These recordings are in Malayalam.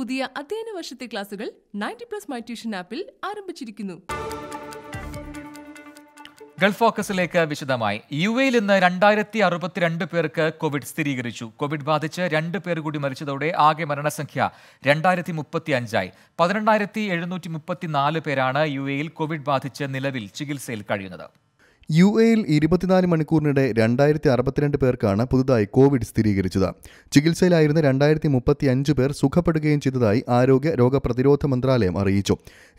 പുതിയ അധ്യയന വർഷത്തെ ക്ലാസുകൾ നയൻറ്റി പ്ലസ് മൈ ട്യൂഷൻ ആപ്പിൽ ആരംഭിച്ചിരിക്കുന്നു ഗൾഫ് ഫോക്കസിലേക്ക് വിശദമായി യു എയിൽ ഇന്ന് രണ്ടായിരത്തി അറുപത്തിരണ്ട് പേർക്ക് കോവിഡ് സ്ഥിരീകരിച്ചു കോവിഡ് ബാധിച്ച് രണ്ട് പേർ കൂടി മരിച്ചതോടെ ആകെ മരണസംഖ്യ രണ്ടായിരത്തി മുപ്പത്തി അഞ്ചായി പതിനെണ്ണായിരത്തി എഴുന്നൂറ്റി നാല് പേരാണ് യു എയിൽ കോവിഡ് ബാധിച്ച് നിലവിൽ ചികിത്സയിൽ കഴിയുന്നത് യു എയിൽ ഇരുപത്തിനാല് മണിക്കൂറിനിടെ രണ്ടായിരത്തി അറുപത്തിരണ്ട് പേർക്കാണ് പുതുതായി കോവിഡ് സ്ഥിരീകരിച്ചത് ചികിത്സയിലായിരുന്ന രണ്ടായിരത്തി മുപ്പത്തി അഞ്ച് പേർ സുഖപ്പെടുകയും ചെയ്തതായി ആരോഗ്യ രോഗപ്രതിരോധ മന്ത്രാലയം അറിയിച്ചു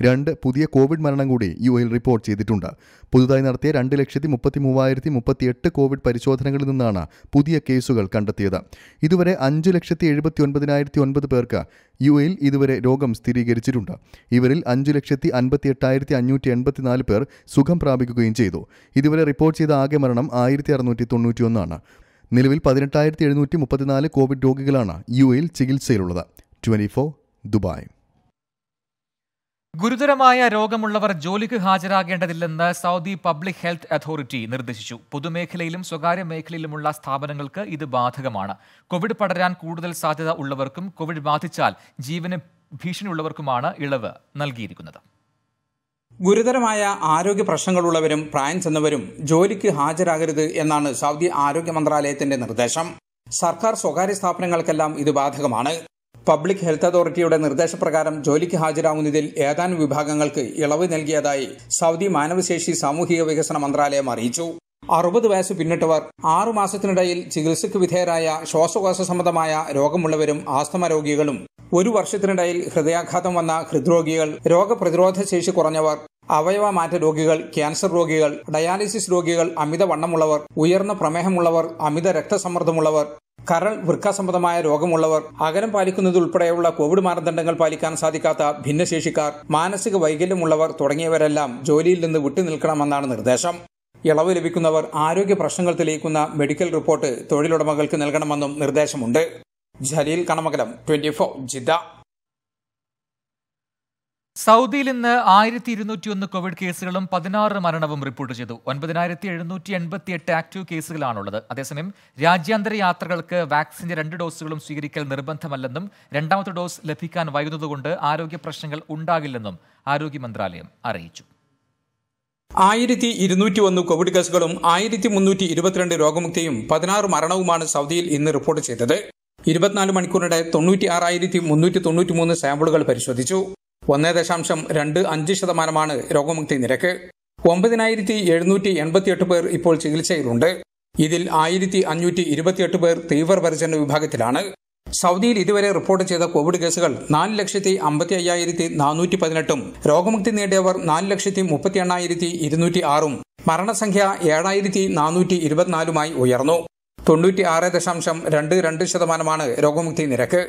രണ്ട് പുതിയ കോവിഡ് മരണം കൂടി യു എയിൽ റിപ്പോർട്ട് ചെയ്തിട്ടുണ്ട് പുതുതായി നടത്തിയ രണ്ട് ലക്ഷത്തി മുപ്പത്തി മൂവായിരത്തി മുപ്പത്തിയെട്ട് കോവിഡ് പരിശോധനകളിൽ നിന്നാണ് പുതിയ കേസുകൾ കണ്ടെത്തിയത് ഇതുവരെ അഞ്ച് ലക്ഷത്തി എഴുപത്തി ഒൻപതിനായിരത്തി ഒൻപത് പേർക്ക് യു എയിൽ ഇതുവരെ രോഗം സ്ഥിരീകരിച്ചിട്ടുണ്ട് ഇവരിൽ അഞ്ച് ലക്ഷത്തി അൻപത്തി എട്ടായിരത്തി അഞ്ഞൂറ്റി എൺപത്തിനാല് പേർ സുഖം പ്രാപിക്കുകയും ചെയ്തു ഇതുവരെ റിപ്പോർട്ട് ചെയ്ത ആകെ മരണം ആയിരത്തി അറുന്നൂറ്റി ഒന്നാണ് നിലവിൽ പതിനെട്ടായിരത്തി എഴുന്നൂറ്റി മുപ്പത്തിനാല് കോവിഡ് രോഗികളാണ് യു എയിൽ ചികിത്സയിലുള്ളത് ട്വന്റി ഫോർ ദുബായ് ഗുരുതരമായ രോഗമുള്ളവർ ജോലിക്ക് ഹാജരാകേണ്ടതില്ലെന്ന് സൗദി പബ്ലിക് ഹെൽത്ത് അതോറിറ്റി നിർദ്ദേശിച്ചു പൊതുമേഖലയിലും സ്വകാര്യ മേഖലയിലുമുള്ള സ്ഥാപനങ്ങൾക്ക് ഇത് ബാധകമാണ് കോവിഡ് പടരാൻ കൂടുതൽ സാധ്യത ഉള്ളവർക്കും കോവിഡ് ബാധിച്ചാൽ ജീവന് ഭീഷണിയുള്ളവർക്കുമാണ് ഇളവ് നൽകിയിരിക്കുന്നത് ഗുരുതരമായ ആരോഗ്യ പ്രശ്നങ്ങളുള്ളവരും പ്രായം ചെന്നവരും ജോലിക്ക് ഹാജരാകരുത് എന്നാണ് സൗദി ആരോഗ്യ മന്ത്രാലയത്തിന്റെ നിർദ്ദേശം സർക്കാർ സ്വകാര്യ സ്ഥാപനങ്ങൾക്കെല്ലാം ഇത് ബാധകമാണ് പബ്ലിക് ഹെൽത്ത് അതോറിറ്റിയുടെ നിർദ്ദേശപ്രകാരം ജോലിക്ക് ഹാജരാകുന്നതിൽ ഏതാനും വിഭാഗങ്ങൾക്ക് ഇളവ് നൽകിയതായി സൗദി മാനവശേഷി സാമൂഹിക വികസന മന്ത്രാലയം അറിയിച്ചു അറുപത് വയസ്സ് പിന്നിട്ടവർ ആറു മാസത്തിനിടയിൽ ചികിത്സയ്ക്ക് വിധേയരായ ശ്വാസകോശ സംബന്ധമായ രോഗമുള്ളവരും ആസ്തമ രോഗികളും ഒരു വർഷത്തിനിടയിൽ ഹൃദയാഘാതം വന്ന ഹൃദ്രോഗികൾ രോഗപ്രതിരോധ ശേഷി കുറഞ്ഞവർ അവയവമാറ്റ രോഗികൾ ക്യാൻസർ രോഗികൾ ഡയാലിസിസ് രോഗികൾ അമിതവണ്ണമുള്ളവർ ഉയർന്ന പ്രമേഹമുള്ളവർ അമിത രക്തസമ്മർദ്ദമുള്ളവർ കരൾ സംബന്ധമായ രോഗമുള്ളവർ അകലം പാലിക്കുന്നതുൾപ്പെടെയുള്ള കോവിഡ് മാനദണ്ഡങ്ങൾ പാലിക്കാൻ സാധിക്കാത്ത ഭിന്നശേഷിക്കാർ മാനസിക വൈകല്യമുള്ളവർ തുടങ്ങിയവരെല്ലാം ജോലിയിൽ നിന്ന് വിട്ടുനിൽക്കണമെന്നാണ് നിർദ്ദേശം ഇളവ് ലഭിക്കുന്നവർ ആരോഗ്യ പ്രശ്നങ്ങൾ തെളിയിക്കുന്ന മെഡിക്കൽ റിപ്പോർട്ട് തൊഴിലുടമകൾക്ക് നൽകണമെന്നും നിർദ്ദേശമുണ്ട് Jaleel Kanamakalam twenty four Jeddah സൗദിയിൽ ഇന്ന് ആയിരത്തി ഇരുന്നൂറ്റി ഒന്ന് കോവിഡ് കേസുകളും പതിനാറ് മരണവും റിപ്പോർട്ട് ചെയ്തു ഒൻപതിനായിരത്തി എഴുന്നൂറ്റി എൺപത്തി എട്ട് ആക്റ്റീവ് കേസുകളാണുള്ളത് അതേസമയം രാജ്യാന്തര യാത്രകൾക്ക് വാക്സിന്റെ രണ്ട് ഡോസുകളും സ്വീകരിക്കൽ നിർബന്ധമല്ലെന്നും രണ്ടാമത്തെ ഡോസ് ലഭിക്കാൻ വൈകുന്നതുകൊണ്ട് ആരോഗ്യ പ്രശ്നങ്ങൾ ഉണ്ടാകില്ലെന്നും ആരോഗ്യ മന്ത്രാലയം അറിയിച്ചു ആയിരത്തി ഇരുന്നൂറ്റി ഒന്ന് കോവിഡ് കേസുകളും ആയിരത്തി മുന്നൂറ്റി ഇരുപത്തിരണ്ട് രോഗമുക്തിയും പതിനാറ് മരണവുമാണ് സൗദിയിൽ ഇന്ന് റിപ്പോർട്ട് ചെയ്തത് ഇരുപത്തിനാല് മണിക്കൂറിനിടെ തൊണ്ണൂറ്റി ആറായിരത്തി മുന്നൂറ്റി തൊണ്ണൂറ്റി മൂന്ന് സാമ്പിളുകൾ പരിശോധിച്ചു ഒന്നേ ദശാംശം രണ്ട് അഞ്ച് ശതമാനമാണ് രോഗമുക്തി നിരക്ക് ഒമ്പതിനായിരത്തി എഴുന്നൂറ്റി എൺപത്തിയെട്ട് പേർ ഇപ്പോൾ ചികിത്സയിലുണ്ട് ഇതിൽ ആയിരത്തി അഞ്ഞൂറ്റി ഇരുപത്തിയെട്ട് പേർ തീവ്രപരിചരണ വിഭാഗത്തിലാണ് സൗദിയിൽ ഇതുവരെ റിപ്പോർട്ട് ചെയ്ത കോവിഡ് കേസുകൾ നാല് ലക്ഷത്തി അമ്പത്തി അയ്യായിരത്തി നാനൂറ്റി പതിനെട്ടും രോഗമുക്തി നേടിയവർ നാല് ലക്ഷത്തി മുപ്പത്തി എണ്ണായിരത്തി ഇരുന്നൂറ്റി ആറും മരണസംഖ്യ ഏഴായിരത്തി നാനൂറ്റി ഇരുപത്തിനാലുമായി ഉയർന്നു തൊണ്ണൂറ്റി ആറ് ദശാംശം രണ്ട് രണ്ട് ശതമാനമാണ് രോഗമുക്തി നിരക്ക്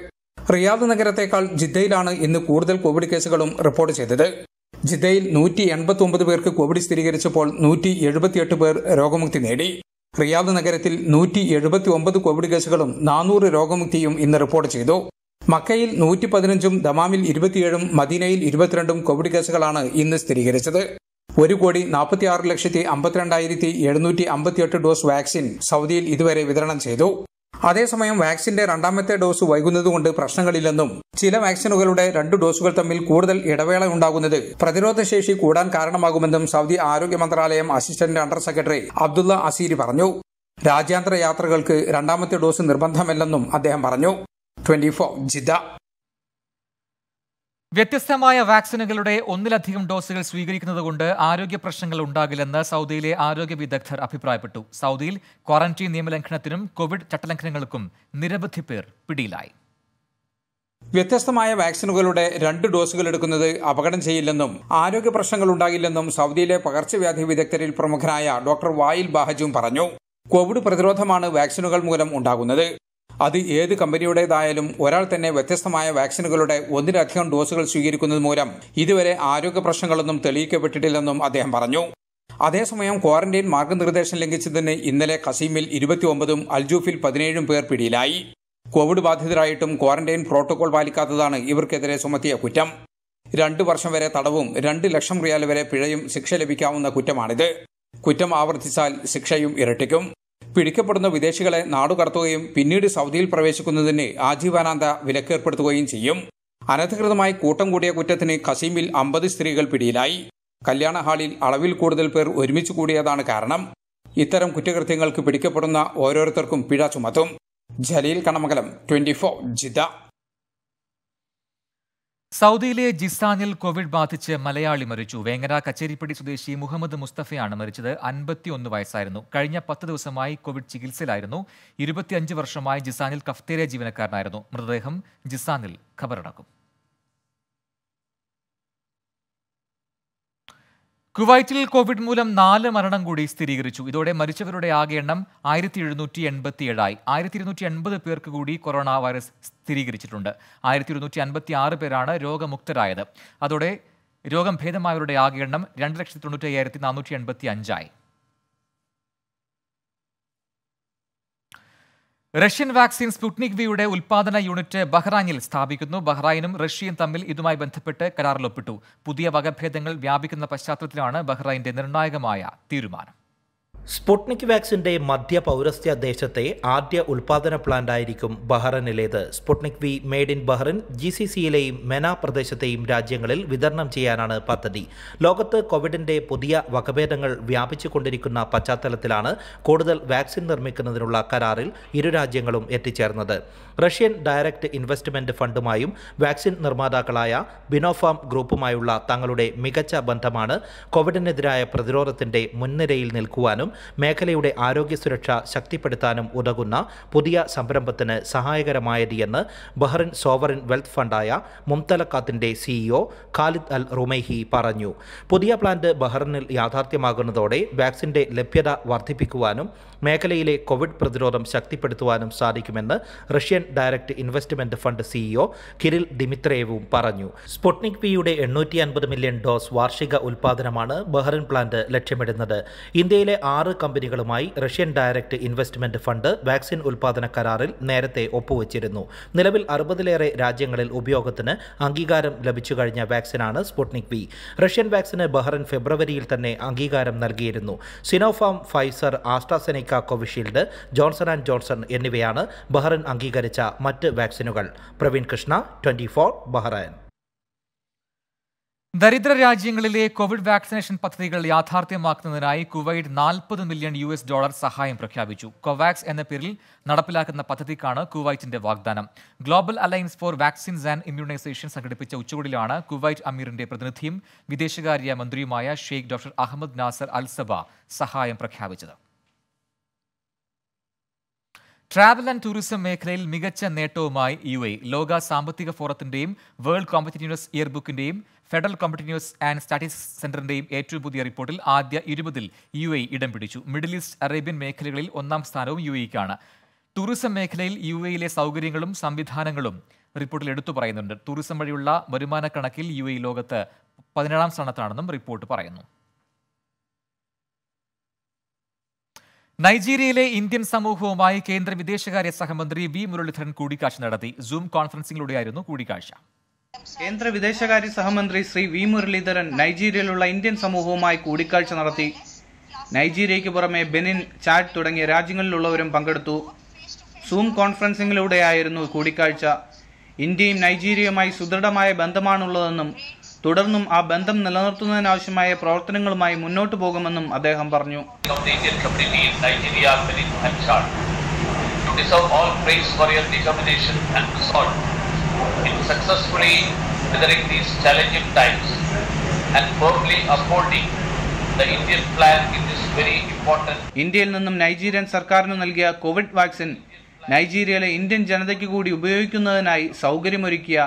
റിയാദ് നഗരത്തേക്കാൾ ജിദ്ദയിലാണ് ഇന്ന് കൂടുതൽ കോവിഡ് കേസുകളും റിപ്പോർട്ട് ചെയ്തത് ജിദ്ദയിൽ നൂറ്റി എൺപത്തി ഒമ്പത് പേർക്ക് കോവിഡ് സ്ഥിരീകരിച്ചപ്പോൾ നൂറ്റി എഴുപത്തിയെട്ട് പേർ രോഗമുക്തി നേടി റിയാദ് നഗരത്തിൽ നൂറ്റി എഴുപത്തി ഒമ്പത് കോവിഡ് കേസുകളും നാനൂറ് രോഗമുക്തിയും ഇന്ന് റിപ്പോർട്ട് ചെയ്തു മക്കയിൽ നൂറ്റി പതിനഞ്ചും ദമാമിൽ ഇരുപത്തിയേഴും മദീനയിൽ ഇരുപത്തിരണ്ടും കോവിഡ് കേസുകളാണ് ഇന്ന് സ്ഥിരീകരിച്ചത് ഒരു കോടി നാൽപ്പത്തി ആറ് ലക്ഷത്തി അമ്പത്തിരണ്ടായിരത്തി എഴുന്നൂറ്റി അമ്പത്തിയെട്ട് ഡോസ് വാക്സിൻ സൗദിയിൽ ഇതുവരെ വിതരണം ചെയ്തു അതേസമയം വാക്സിന്റെ രണ്ടാമത്തെ ഡോസ് വൈകുന്നതുകൊണ്ട് പ്രശ്നങ്ങളില്ലെന്നും ചില വാക്സിനുകളുടെ രണ്ട് ഡോസുകൾ തമ്മിൽ കൂടുതൽ ഇടവേള ഉണ്ടാകുന്നത് പ്രതിരോധശേഷി കൂടാൻ കാരണമാകുമെന്നും സൗദി ആരോഗ്യ മന്ത്രാലയം assistant under secretary Abdullah Asiri പറഞ്ഞു രാജ്യാന്തര യാത്രകൾക്ക് രണ്ടാമത്തെ ഡോസ് നിർബന്ധമല്ലെന്നും അദ്ദേഹം പറഞ്ഞു ട്വന്റി ജിദ്ദ വ്യത്യസ്തമായ വാക്സിനുകളുടെ ഒന്നിലധികം ഡോസുകൾ സ്വീകരിക്കുന്നതുകൊണ്ട് ആരോഗ്യ പ്രശ്നങ്ങൾ ഉണ്ടാകില്ലെന്ന് സൗദിയിലെ ആരോഗ്യ വിദഗ്ധർ അഭിപ്രായപ്പെട്ടു സൗദിയിൽ ക്വാറന്റീൻ നിയമലംഘനത്തിനും കോവിഡ് ചട്ടലംഘനങ്ങൾക്കും നിരവധി പേർ പിടിയിലായി വ്യത്യസ്തമായ വാക്സിനുകളുടെ രണ്ട് ഡോസുകൾ എടുക്കുന്നത് അപകടം ചെയ്യില്ലെന്നും ആരോഗ്യ പ്രശ്നങ്ങൾ ഉണ്ടാകില്ലെന്നും സൗദിയിലെ പകർച്ചവ്യാധി വിദഗ്ധരിൽ പ്രമുഖനായ ഡോക്ടർ വായിൽ ബാഹജും പറഞ്ഞു കോവിഡ് പ്രതിരോധമാണ് വാക്സിനുകൾ മൂലം ഉണ്ടാകുന്നത് അത് ഏത് കമ്പനിയുടേതായാലും ഒരാൾ തന്നെ വ്യത്യസ്തമായ വാക്സിനുകളുടെ ഒന്നിലധികം ഡോസുകൾ സ്വീകരിക്കുന്നത് മൂലം ഇതുവരെ ആരോഗ്യ പ്രശ്നങ്ങളൊന്നും തെളിയിക്കപ്പെട്ടിട്ടില്ലെന്നും അദ്ദേഹം പറഞ്ഞു അതേസമയം ക്വാറന്റൈൻ മാർഗനിർദ്ദേശം ലംഘിച്ചതിന് ഇന്നലെ കസീമിൽ ഇരുപത്തിയൊമ്പതും അൽജൂഫിൽ പതിനേഴും പേർ പിടിയിലായി കോവിഡ് ബാധിതരായിട്ടും ക്വാറന്റൈൻ പ്രോട്ടോകോൾ പാലിക്കാത്തതാണ് ഇവർക്കെതിരെ ചുമത്തിയ കുറ്റം രണ്ടു വർഷം വരെ തടവും രണ്ട് ലക്ഷം റിയാൽ വരെ പിഴയും ശിക്ഷ ലഭിക്കാവുന്ന കുറ്റമാണിത് കുറ്റം ആവർത്തിച്ചാൽ ശിക്ഷയും ഇരട്ടിക്കും പിടിക്കപ്പെടുന്ന വിദേശികളെ നാടുകടത്തുകയും പിന്നീട് സൗദിയിൽ പ്രവേശിക്കുന്നതിന് ആജീവാനാന്ത വിലക്കേർപ്പെടുത്തുകയും ചെയ്യും അനധികൃതമായി കൂട്ടം കൂടിയ കുറ്റത്തിന് കസീമിൽ അമ്പത് സ്ത്രീകൾ പിടിയിലായി കല്യാണ ഹാളിൽ അളവിൽ കൂടുതൽ പേർ ഒരുമിച്ച് കൂടിയതാണ് കാരണം ഇത്തരം കുറ്റകൃത്യങ്ങൾക്ക് പിടിക്കപ്പെടുന്ന ഓരോരുത്തർക്കും പിഴ ചുമത്തും Jaleel Kanamakalam twenty four Jeddah സൗദിയിലെ ജിസാനിൽ കോവിഡ് ബാധിച്ച് മലയാളി മരിച്ചു വേങ്ങര കച്ചേരിപ്പടി സ്വദേശി മുഹമ്മദ് മുസ്തഫയാണ് മരിച്ചത് അൻപത്തിയൊന്ന് വയസ്സായിരുന്നു കഴിഞ്ഞ പത്ത് ദിവസമായി കോവിഡ് ചികിത്സയിലായിരുന്നു ഇരുപത്തിയഞ്ച് വർഷമായി ജിസാനിൽ കഫ്തേരിയ ജീവനക്കാരനായിരുന്നു മൃതദേഹം ജിസാനിൽ ഖബറടക്കും കുവൈറ്റിൽ കോവിഡ് മൂലം നാല് മരണം കൂടി സ്ഥിരീകരിച്ചു ഇതോടെ മരിച്ചവരുടെ ആകെ എണ്ണം ആയിരത്തി എഴുന്നൂറ്റി എൺപത്തിയേഴായി ആയിരത്തി ഇരുന്നൂറ്റി എൺപത് പേർക്ക് കൂടി കൊറോണ വൈറസ് സ്ഥിരീകരിച്ചിട്ടുണ്ട് ആയിരത്തി ഇരുന്നൂറ്റി അൻപത്തി ആറ് പേരാണ് രോഗമുക്തരായത് അതോടെ രോഗം ഭേദമായവരുടെ ആകെ എണ്ണം രണ്ട് ലക്ഷത്തി തൊണ്ണൂറ്റി അയ്യായിരത്തി നാനൂറ്റി എൺപത്തി അഞ്ചായി റഷ്യൻ വാക്സിൻ സ്പുട്നിക് വിയുടെ ഉൽപാദന യൂണിറ്റ് ബഹ്റൈനിൽ സ്ഥാപിക്കുന്നു ബഹ്റൈനും റഷ്യയും തമ്മിൽ ഇതുമായി ബന്ധപ്പെട്ട് കരാറിലൊപ്പിട്ടു പുതിയ വകഭേദങ്ങൾ വ്യാപിക്കുന്ന പശ്ചാത്തലത്തിലാണ് ബഹ്റൈന്റെ നിർണായകമായ തീരുമാനം സ്പുട്നിക് വാക്സിന്റെ മധ്യ പൗരസ്ത്യ ദേശത്തെ ആദ്യ ഉൽപാദന പ്ലാന്റായിരിക്കും ബഹ്റൈനിലേത് ബഹ്റനിലേത് Sputnik V made in Bahrain G C സിയിലെയും മെന പ്രദേശത്തെയും രാജ്യങ്ങളിൽ വിതരണം ചെയ്യാനാണ് പദ്ധതി ലോകത്ത് കോവിഡിന്റെ പുതിയ വകഭേദങ്ങൾ വ്യാപിച്ചുകൊണ്ടിരിക്കുന്ന പശ്ചാത്തലത്തിലാണ് കൂടുതൽ വാക്സിൻ നിർമ്മിക്കുന്നതിനുള്ള കരാറിൽ ഇരു രാജ്യങ്ങളും എത്തിച്ചേർന്നത് റഷ്യൻ ഡയറക്റ്റ് ഇൻവെസ്റ്റ്മെന്റ് ഫണ്ടുമായും വാക്സിൻ നിർമ്മാതാക്കളായ ബിനോഫാം ഗ്രൂപ്പുമായുള്ള തങ്ങളുടെ മികച്ച ബന്ധമാണ് കോവിഡിനെതിരായ പ്രതിരോധത്തിന്റെ മുൻനിരയിൽ നിൽക്കുവാനും മേഖലയുടെ ആരോഗ്യ സുരക്ഷ ശക്തിപ്പെടുത്താനും ഉതകുന്ന പുതിയ സംരംഭത്തിന് സഹായകരമായത് എന്ന് ബഹ്റിൻ സോവറിൻ വെൽത്ത് ഫണ്ടായ മുംതലക്കാത്തിന്റെ സിഇഒ ഖാലിദ് അൽ റുമൈഹി പറഞ്ഞു പുതിയ പ്ലാന്റ് ബഹ്റിനിൽ യാഥാർത്ഥ്യമാകുന്നതോടെ വാക്സിന്റെ ലഭ്യത വർദ്ധിപ്പിക്കുവാനും മേഖലയിലെ കോവിഡ് പ്രതിരോധം ശക്തിപ്പെടുത്തുവാനും സാധിക്കുമെന്ന് Russian direct investment fund CEO Kirill ഡിമിത്രേവും പറഞ്ഞു സ്പുട്നിക് പിയുടെ എണ്ണൂറ്റി അൻപത് മില്യൺ ഡോസ് വാർഷിക ഉൽപാദനമാണ് ബഹ്റിൻ പ്ലാന്റ് ലക്ഷ്യമിടുന്നത് ഇന്ത്യയിലെ ആറ് കമ്പനികളുമായി Russian direct investment fund vaccine ഉൽപാദന കരാറിൽ നേരത്തെ ഒപ്പുവച്ചിരുന്നു നിലവിൽ അറുപതിലേറെ രാജ്യങ്ങളിൽ ഉപയോഗത്തിന് അംഗീകാരം ലഭിച്ചു കഴിഞ്ഞ വാക്സിനാണ് സ്പുട്നിക് വി റഷ്യൻ വാക്സിന് ബഹ്റിൻ ഫെബ്രുവരിയിൽ തന്നെ അംഗീകാരം നൽകിയിരുന്നു Sinopharm Pfizer AstraZeneca AstraZeneca Covishield Johnson and Johnson എന്നിവയാണ് ബഹ്റൈൻ അംഗീകരിച്ച മറ്റ് വാക്സിനുകൾ Praveen Krishna twenty four Bahrain ദരിദ്ര രാജ്യങ്ങളിലെ കോവിഡ് വാക്സിനേഷൻ പദ്ധതികൾ യാഥാർത്ഥ്യമാക്കുന്നതിനായി കുവൈറ്റ് നാൽപ്പത് മില്യൺ യു എസ് ഡോളർ സഹായം പ്രഖ്യാപിച്ചു കോവാക്സ് എന്ന പേരിൽ നടപ്പിലാക്കുന്ന പദ്ധതിക്കാണ് കുവൈറ്റിന്റെ വാഗ്ദാനം global alliance for vaccines and immunization സംഘടിപ്പിച്ച ഉച്ചകോടിയിലാണ് കുവൈറ്റ് അമീറിന്റെ പ്രതിനിധിയും വിദേശകാര്യ മന്ത്രിയുമായ Sheikh doctor Ahmad Nasser Al Sabah സഹായം പ്രഖ്യാപിച്ചത് ട്രാവൽ ആൻഡ് ടൂറിസം മേഖലയിൽ മികച്ച നേട്ടവുമായി യു എ ലോക സാമ്പത്തിക ഫോറത്തിന്റെയും വേൾഡ് ഇയർ ബുക്കിന്റെയും ഫെഡറൽ കോമ്പറ്റീവ്സ് ആൻഡ് സ്റ്റാറ്റിസ്റ്റിക്സ് സെന്ററിന്റെയും ഏറ്റവും പുതിയ റിപ്പോർട്ടിൽ ആദ്യ ഇരുപതിൽ യു എ ഇടം പിടിച്ചു മിഡിൽ ഈസ്റ്റ് അറേബ്യൻ മേഖലകളിൽ ഒന്നാം സ്ഥാനവും യു എക്കാണ് ടൂറിസം മേഖലയിൽ യു എയിലെ സൗകര്യങ്ങളും സംവിധാനങ്ങളും റിപ്പോർട്ടിൽ എടുത്തു പറയുന്നുണ്ട് ടൂറിസം വഴിയുള്ള വരുമാന കണക്കിൽ യു എ ലോകത്ത് പതിനേഴാം സ്ഥാനത്താണെന്നും റിപ്പോർട്ട് പറയുന്നു നൈജീരിയയിലെ ഇന്ത്യൻ സമൂഹവുമായി കേന്ദ്ര വിദേശകാര്യ സഹമന്ത്രി വി മുരളീധരൻ കൂടിക്കാഴ്ച നടത്തി സൂം കോൺഫറൻസിംഗിലൂടെയായിരുന്നു കൂടിക്കാഴ്ച കേന്ദ്ര വിദേശകാര്യ സഹമന്ത്രി ശ്രീ വി മുരളീധരൻ നൈജീരിയയിലുള്ള ഇന്ത്യൻ സമൂഹവുമായി കൂടിക്കാഴ്ച നടത്തി നൈജീരിയയ്ക്ക് പുറമെ ബെനിൻ ചാഡ് തുടങ്ങിയ രാജ്യങ്ങളിലുള്ളവരും പങ്കെടുത്തു സൂം കോൺഫറൻസിംഗിലൂടെയായിരുന്നു കൂടിക്കാഴ്ച ഇന്ത്യയും നൈജീരിയയുമായി സുദൃഢമായ ബന്ധമാണുള്ളതെന്നും തുടർന്നും ആ ബന്ധം നിലനിർത്തുന്നതിനാവശ്യമായ പ്രവർത്തനങ്ങളുമായി മുന്നോട്ടു പോകുമെന്നും അദ്ദേഹം പറഞ്ഞു ഇന്ത്യയിൽ നിന്നും നൈജീരിയൻ സർക്കാരിന് നൽകിയ കോവിഡ് വാക്സിൻ നൈജീരിയയിലെ ഇന്ത്യൻ ജനതയ്ക്ക് കൂടി ഉപയോഗിക്കുന്നതിനായി സൗകര്യമൊരുക്കിയ